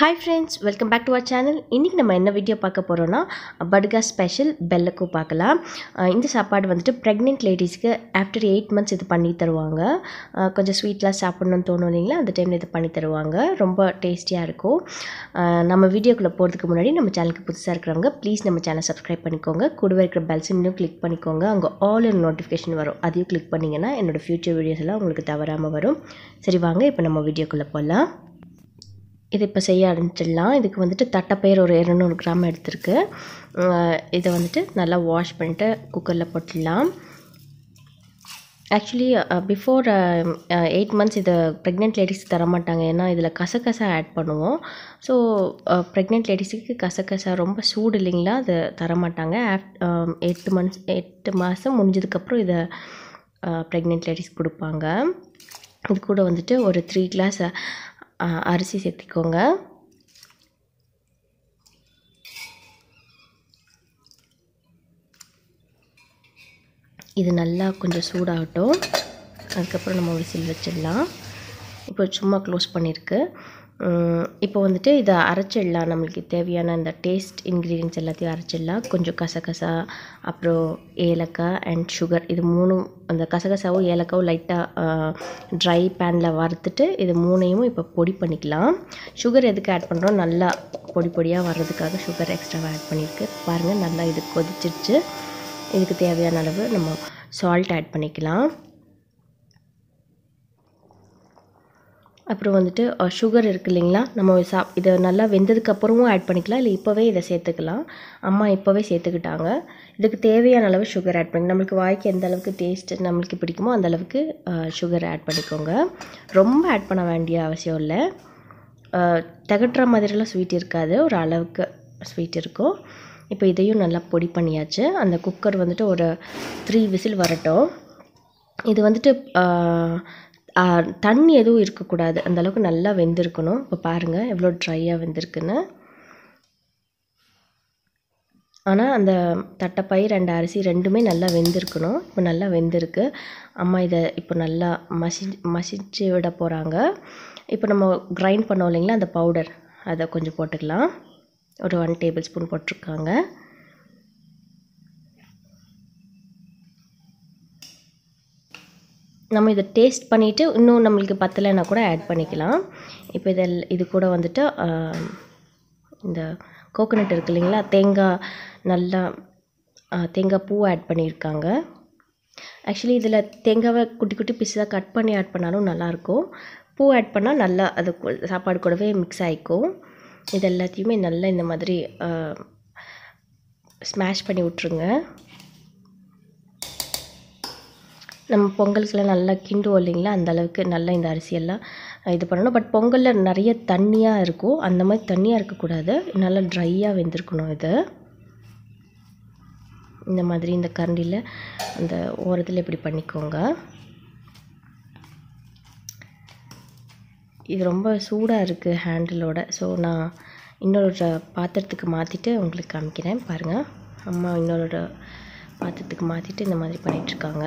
hi friends welcome back to our channel இன்றைக்கி நம்ம என்ன வீடியோ பார்க்க போகிறோன்னா படுகா ஸ்பெஷல் பெல்லக்கோ பார்க்கலாம் இந்த சாப்பாடு வந்துட்டு ப்ரெக்னென்ட் லேடிஸ்க்கு ஆஃப்டர் எயிட் மந்த்ஸ் இது பண்ணி தருவாங்க கொஞ்சம் ஸ்வீட்லாம் சாப்பிட்ணுன்னு தோணும் இல்லைங்களா அந்த டைமில் இது பண்ணி தருவாங்க ரொம்ப டேஸ்டியாக இருக்கும் நம்ம வீடியோக்குள்ளே போகிறதுக்கு முன்னாடி நம்ம சேனலுக்கு புதுசாக இருக்கிறவங்க ப்ளீஸ் நம்ம சேனல் சப்ஸ்கிரைப் பண்ணிக்கோங்க கூடவே இருக்கிற பெல் சிம்லையும் கிளிக் பண்ணிக்கோங்க அங்கே ஆல் இன் நோட்டிஃபிகேஷன் வரும் அதையும் கிளிக் பண்ணிங்கன்னா என்னோடய ஃப்யூச்சர் வீடியோஸ் எல்லாம் உங்களுக்கு தவறாமல் வரும் சரி வாங்க இப்போ நம்ம வீடியோக்குள்ளே போகலாம் இது இப்போ செய்ய ஆரம்பிச்சிடலாம் இதுக்கு வந்துட்டு தட்டைப்பயிர் ஒரு இரநூறு கிராம் எடுத்திருக்கு இதை வந்துட்டு நல்லா வாஷ் பண்ணிவிட்டு குக்கரில் போட்டுடலாம் ஆக்சுவலி பிஃபோர் எயிட் மந்த்ஸ் இதை ப்ரெக்னென்ட் லேடிஸ் தரமாட்டாங்க ஏன்னா இதில் கசக்கசா ஆட் பண்ணுவோம் ஸோ ப்ரெக்னென்ட் லேடிஸுக்கு கசக்கசா ரொம்ப சூடு இல்லைங்களா அது தரமாட்டாங்க ஆஃப்ட் எட்டு மந்த்ஸ் எட்டு மாதம் முடிஞ்சதுக்கப்புறம் இதை ப்ரெக்னென்ட் லேடிஸ் கொடுப்பாங்க இது கூட வந்துட்டு ஒரு த்ரீ கிளாஸ் அரிசி சேர்த்திக்கோங்க இது நல்லா கொஞ்சம் சூடாகட்டும் அதுக்கப்புறம் நம்ம விசில் வச்சிடலாம் இப்போ சும்மா க்ளோஸ் பண்ணியிருக்கு இப்போ வந்துட்டு இதை அரைச்சிடலாம் நம்மளுக்கு தேவையான இந்த டேஸ்ட் இன்க்ரீடியன்ஸ் எல்லாத்தையும் அரைச்சிடலாம் கொஞ்சம் கசகசா அப்புறம் ஏலக்காய் அண்ட் சுகர் இது மூணும் அந்த கசகசாவும் ஏலக்காவும் லைட்டாக ட்ரை பேனில் வறுத்துட்டு இது மூணையும் இப்போ பொடி பண்ணிக்கலாம் சுகர் எதுக்கு ஆட் பண்ணுறோம் நல்லா பொடி பொடியாக வர்றதுக்காக சுகர் எக்ஸ்ட்ராவாக ஆட் பண்ணியிருக்கு பாருங்கள் நல்லா இது கொதிச்சிருச்சு இதுக்கு தேவையான அளவு நம்ம சால்ட் ஆட் பண்ணிக்கலாம் அப்புறம் வந்துட்டு சுகர் இருக்குது இல்லைங்களா நம்ம சாப் இதை நல்லா வெந்ததுக்கப்புறமும் ஆட் பண்ணிக்கலாம் இல்லை இப்போவே இதை சேர்த்துக்கலாம் அம்மா இப்போவே சேர்த்துக்கிட்டாங்க இதுக்கு தேவையான அளவு சுகர் ஆட் பண்ணி நம்மளுக்கு வாய்க்கு எந்த அளவுக்கு டேஸ்ட்டு நம்மளுக்கு பிடிக்குமோ அந்த அளவுக்கு சுகர் ஆட் பண்ணிக்கோங்க ரொம்ப ஆட் பண்ண வேண்டிய அவசியம் இல்லை தகட்டுற மாதிரிலாம் ஸ்வீட் இருக்காது ஒரு அளவுக்கு ஸ்வீட் இருக்கும் இப்போ இதையும் நல்லா பொடி பண்ணியாச்சு அந்த குக்கர் வந்துட்டு ஒரு த்ரீ விசில் வரட்டும் இது வந்துட்டு தண்ணி எதுவும் இருக்கக்கூடாது அந்தளவுக்கு நல்லா வெந்திருக்கணும் இப்போ பாருங்கள் எவ்வளோ ட்ரையாக வெந்திருக்குன்னு ஆனால் அந்த தட்டைப்பை ரெண்டு அரிசி ரெண்டுமே நல்லா வெந்திருக்கணும் இப்போ நல்லா வெந்திருக்கு அம்மா இதை இப்போ நல்லா மசி மசிச்சு விட போகிறாங்க இப்போ நம்ம கிரைண்ட் பண்ணோம் இல்லைங்களா அந்த பவுடர் அதை கொஞ்சம் போட்டுக்கலாம் ஒரு ஒன் டேபிள் ஸ்பூன் போட்டிருக்காங்க நம்ம இதை டேஸ்ட் பண்ணிவிட்டு இன்னும் நம்மளுக்கு பத்தலைன்னா கூட ஆட் பண்ணிக்கலாம் இப்போ இதில் இது கூட வந்துட்டு இந்த கோகோனட் இருக்குது இல்லைங்களா தேங்காய் நல்லா தேங்காய் பூ ஆட் பண்ணியிருக்காங்க ஆக்சுவலி இதில் தேங்காவை குட்டி குட்டி பிஸாக கட் பண்ணி ஆட் பண்ணாலும் நல்லாயிருக்கும் பூ ஆட் பண்ணால் நல்லா அது சாப்பாடு கூடவே மிக்ஸ் ஆகிக்கும் இது எல்லாத்தையுமே நல்லா இந்த மாதிரி ஸ்மாஷ் பண்ணி விட்ருங்க நம்ம பொங்கலுக்கெல்லாம் நல்லா கிண்டுவோம் இல்லைங்களா அந்தளவுக்கு நல்லா இந்த அரிசியெல்லாம் இது பண்ணணும் பட் பொங்கலில் நிறைய தண்ணியாக இருக்கும் அந்த மாதிரி தண்ணியாக இருக்கக்கூடாது நல்லா ட்ரையாக வெந்திருக்கணும் இது இந்த மாதிரி இந்த கரண்டியில் அந்த ஓரத்தில் இப்படி பண்ணிக்கோங்க இது ரொம்ப சூடாக இருக்குது ஹேண்டிலோட ஸோ நான் இன்னொரு பாத்திரத்துக்கு மாற்றிட்டு உங்களுக்கு காமிக்கிறேன் பாருங்கள் அம்மா இன்னொரு பாத்திரத்துக்கு மாற்றிட்டு இந்த மாதிரி பண்ணிகிட்ருக்காங்க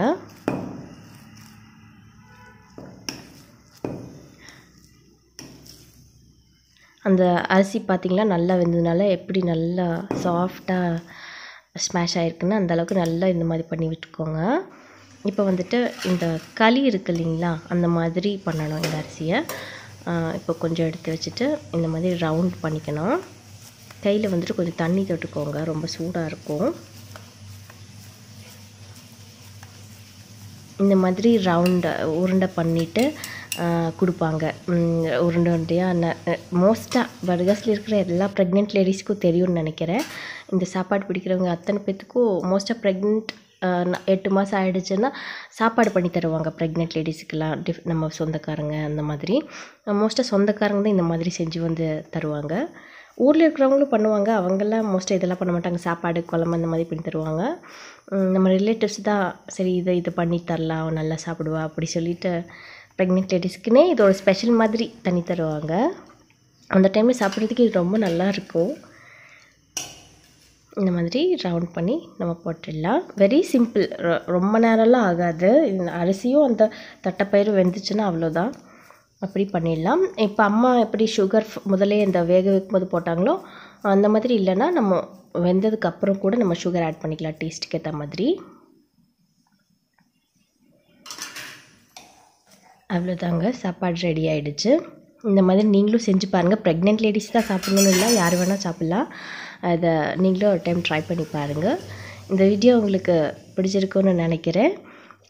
அந்த அரிசி பார்த்திங்கன்னா நல்லா வெந்ததுனால எப்படி நல்லா சாஃப்டாக ஸ்மாஷ் ஆகிருக்குன்னு அந்தளவுக்கு நல்லா இந்த மாதிரி பண்ணி விட்டுக்கோங்க இப்போ வந்துட்டு இந்த களி இருக்கு இல்லைங்களா அந்த மாதிரி பண்ணணும் இந்த அரிசியை இப்போ கொஞ்சம் எடுத்து வச்சுட்டு இந்த மாதிரி ரவுண்ட் பண்ணிக்கணும் கையில் வந்துட்டு கொஞ்சம் தண்ணி தொட்டுக்கோங்க ரொம்ப சூடாக இருக்கும் இந்த மாதிரி ரவுண்டை உருண்டை பண்ணிவிட்டு கொடுப்பாங்க உருண்டு உருண்டையாக ந மோஸ்ட்டாக வடகாசில் இருக்கிற எல்லா ப்ரெக்னென்ட் லேடிஸ்க்கும் தெரியும்னு நினைக்கிறேன் இந்த சாப்பாடு பிடிக்கிறவங்க அத்தனை பேர்த்துக்கும் மோஸ்ட்டாக ப்ரெக்னென்ட் எட்டு மாதம் ஆகிடுச்சுன்னா சாப்பாடு பண்ணி தருவாங்க ப்ரெக்னென்ட் லேடிஸுக்கெல்லாம் டிஃப் நம்ம சொந்தக்காரங்க அந்த மாதிரி மோஸ்ட்டாக சொந்தக்காரங்க தான் இந்த மாதிரி செஞ்சு வந்து தருவாங்க ஊரில் இருக்கிறவங்களும் பண்ணுவாங்க அவங்கெல்லாம் மோஸ்ட்டாக இதெல்லாம் பண்ண மாட்டாங்க சாப்பாடு குழம்பு அந்த மாதிரி பண்ணி தருவாங்க நம்ம ரிலேட்டிவ்ஸ் தான் சரி இதை இது பண்ணி தரலாம் நல்லா சாப்பிடுவா அப்படி சொல்லிட்டு ப்ரெக்னென்ட் லேடிஸ்க்குனே இது ஒரு ஸ்பெஷல் மாதிரி தண்ணி தருவாங்க அந்த டைமில் சாப்பிட்றதுக்கு இது ரொம்ப நல்லா இருக்கும் இந்த மாதிரி ரவுண்ட் பண்ணி நம்ம போட்டுடலாம் வெரி சிம்பிள் ரொம்ப நேரம்லாம் ஆகாது இந்த அரிசியும் அந்த தட்டைப்பயிரும் வெந்துச்சுன்னா அவ்வளோதான் அப்படி பண்ணிடலாம் இப்போ அம்மா எப்படி சுகர் முதலே இந்த வேக வைக்கும் போது போட்டாங்களோ அந்த மாதிரி இல்லைன்னா நம்ம வெந்ததுக்கு அப்புறம் கூட நம்ம சுகர் ஆட் பண்ணிக்கலாம் டேஸ்ட்டுக்கு ஏற்ற மாதிரி அவ்வளோதாங்க சாப்பாடு ரெடி ஆகிடுச்சு இந்த மாதிரி நீங்களும் செஞ்சு பாருங்கள் ப்ரெக்னென்ட் லேடிஸ் தான் சாப்பிடணும்னு இல்லை யார் வேணால் சாப்பிட்லாம் அதை நீங்களும் ஒரு டைம் ட்ரை பண்ணி பாருங்கள் இந்த வீடியோ உங்களுக்கு பிடிச்சிருக்குன்னு நினைக்கிறேன்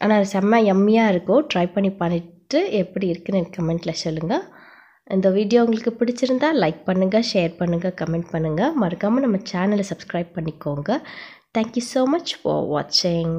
ஆனால் செம்ம எம்மியாக இருக்கும் ட்ரை பண்ணி பண்ணிவிட்டு எப்படி இருக்குன்னு கமெண்ட்டில் சொல்லுங்கள் இந்த வீடியோ உங்களுக்கு பிடிச்சிருந்தா லைக் பண்ணுங்கள் ஷேர் பண்ணுங்கள் கமெண்ட் பண்ணுங்கள் மறக்காமல் நம்ம சேனலை சப்ஸ்கிரைப் பண்ணிக்கோங்க தேங்க்யூ ஸோ மச் ஃபார் வாட்சிங்